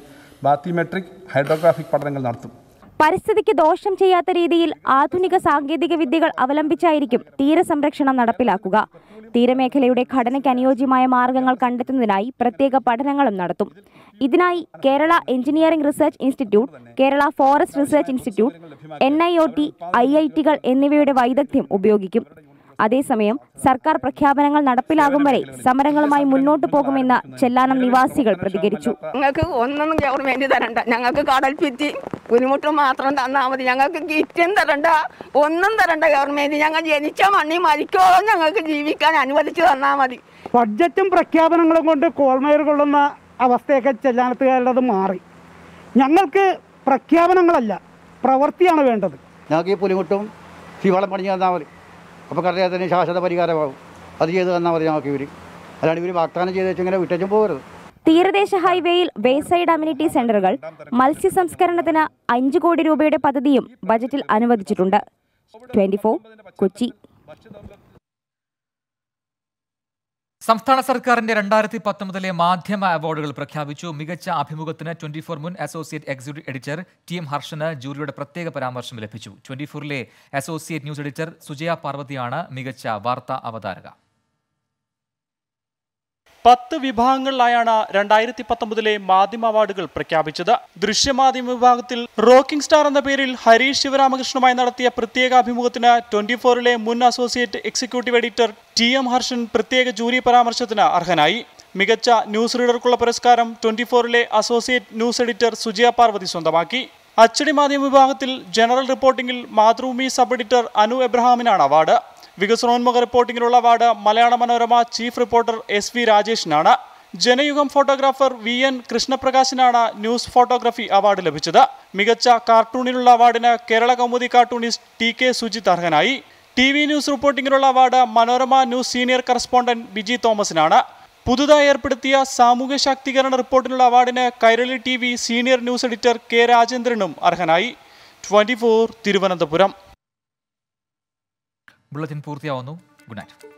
ബാത്തിമെട്രിക് ഹൈഡ്രോഗ്രാഫിക് പഠനങ്ങൾ നടത്തും പരിസ്ഥിതിക്ക് ദോഷം ചെയ്യാത്ത രീതിയിൽ ആധുനിക സാങ്കേതിക വിദ്യകൾ അവലംബിച്ചായിരിക്കും തീരസംരക്ഷണം നടപ്പിലാക്കുക തീരമേഖലയുടെ ഘടനയ്ക്ക് അനുയോജ്യമായ മാർഗങ്ങൾ കണ്ടെത്തുന്നതിനായി പ്രത്യേക പഠനങ്ങളും നടത്തും ഇതിനായി Kerala engineering research institute Kerala forest research institute N I O T I I ടികൾ എന്നിവയുടെ വൈദഗ്ധ്യം ഉപയോഗിക്കും അതേസമയം സർക്കാർ പ്രഖ്യാപനങ്ങൾ നടപ്പിലാകും വരെ സമരങ്ങളുമായി മുന്നോട്ടു പോകുമെന്ന് ചെല്ലാനം നിവാസികൾ പ്രതികരിച്ചു ഞങ്ങൾക്ക് ഒന്നൊന്നും ഗവൺമെന്റ് തരണ്ട ഞങ്ങൾക്ക് കടൽ ഭിത്തി കുരുമുട്ടും മാത്രം തന്നാൽ മതി ഞങ്ങൾക്ക് കിറ്റും തരണ്ട ഒന്നും തരണ്ട ഗവൺമെന്റ് ഞങ്ങൾ ജനിച്ച മണ്ണി മരിക്കോളം ഞങ്ങൾക്ക് ജീവിക്കാൻ അനുവദിച്ചു തന്നാൽ മതി ബഡ്ജറ്റും പ്രഖ്യാപനങ്ങളും കൊണ്ട് കോൾമയർ കൊള്ളുന്ന അവസ്ഥയൊക്കെ ചെല്ലാനത്തുകാരുടെ മാറി ഞങ്ങൾക്ക് പ്രഖ്യാപനങ്ങളല്ല പ്രവൃത്തിയാണ് വേണ്ടത് ഞങ്ങൾക്ക് ഈ പുലിമുട്ടും ശിവളം പണിഞ്ഞു തന്നാൽ മതി അപ്പോൾ കറിയാത്തതിന് ശാശ്വത പരിഹാരമാകും അത് ചെയ്ത് തന്നാൽ മതി നമുക്ക് ഇവർ അതാണ് ഇവർ വാഗ്ദാനം ചെയ്ത് വെച്ചിങ്ങനെ വിട്ടേച്ചും പോകരുത് തീരദേശ ഹൈവേയിൽ വേസൈഡ് അമ്യൂണിറ്റി സെന്ററുകൾ മത്സ്യ സംസ്കരണത്തിന് അഞ്ച് കോടി രൂപയുടെ പദ്ധതിയും ബജറ്റിൽ അനുവദിച്ചിട്ടുണ്ട് ട്വന്റി കൊച്ചി സംസ്ഥാന സർക്കാരിന്റെ രണ്ടായിരത്തി പത്തൊമ്പതിലെ മാധ്യമ അവാർഡുകൾ പ്രഖ്യാപിച്ചു മികച്ച അഭിമുഖത്തിന് ട്വന്റി ഫോർ മുൻ associate executive editor T M ഹർഷന് ജൂറിയുടെ പ്രത്യേക പരാമർശം ലഭിച്ചു ട്വന്റി ഫോറിലെ അസോസിയേറ്റ് ന്യൂസ് എഡിറ്റർ സുജയ പാർവതിയാണ് മികച്ച വാർത്താ അവതാരക പത്ത് വിഭാഗങ്ങളിലായാണ് രണ്ടായിരത്തി പത്തൊമ്പതിലെ മാധ്യമ അവാർഡുകൾ പ്രഖ്യാപിച്ചത് ദൃശ്യമാധ്യമ വിഭാഗത്തിൽ റോക്കിംഗ് സ്റ്റാർ എന്ന പേരിൽ ഹരീഷ് ശിവരാമകൃഷ്ണുമായി നടത്തിയ പ്രത്യേക അഭിമുഖത്തിന് ട്വന്റി ഫോറിലെ മുൻ associate executive editor T M Harshan പ്രത്യേക ജൂറി പരാമർശത്തിന് അർഹനായി മികച്ച ന്യൂസ് റീഡർക്കുള്ള പുരസ്കാരം ട്വന്റി ഫോറിലെ associate news editor Sujaya Parvathy സ്വന്തമാക്കി അച്ചടി മാധ്യമ വിഭാഗത്തിൽ ജനറൽ റിപ്പോർട്ടിംഗിൽ മാതൃഭൂമി സബ് എഡിറ്റർ അനു എബ്രഹാമിനാണ് അവാർഡ് വികസനോന്മുഖ റിപ്പോർട്ടിംഗിലുള്ള award Malayala Manorama chief reporter S V രാജേഷിനാണ് ജനയുഗം ഫോട്ടോഗ്രാഫർ വി എൻ കൃഷ്ണപ്രകാശിനാണ് ന്യൂസ് ഫോട്ടോഗ്രാഫി അവാർഡ് ലഭിച്ചത് മികച്ച കാർട്ടൂണിനുള്ള അവാർഡിന് Kerala Kaumudi cartoonist T K Sujith അർഹനായി T V news റിപ്പോർട്ടിങ്ങിനുള്ള award Manorama news senior correspondent Biji തോമസിനാണ് പുതുതായി ഏർപ്പെടുത്തിയ സാമൂഹ്യ ശാക്തീകരണ റിപ്പോർട്ടിനുള്ള അവാർഡിന് Kairali T senior news editor K രാജേന്ദ്രനും അർഹനായി ട്വന്റി തിരുവനന്തപുരം ബുള്ളറ്റിൻ പൂർത്തിയാവുന്നു ഗുഡ് നൈറ്റ്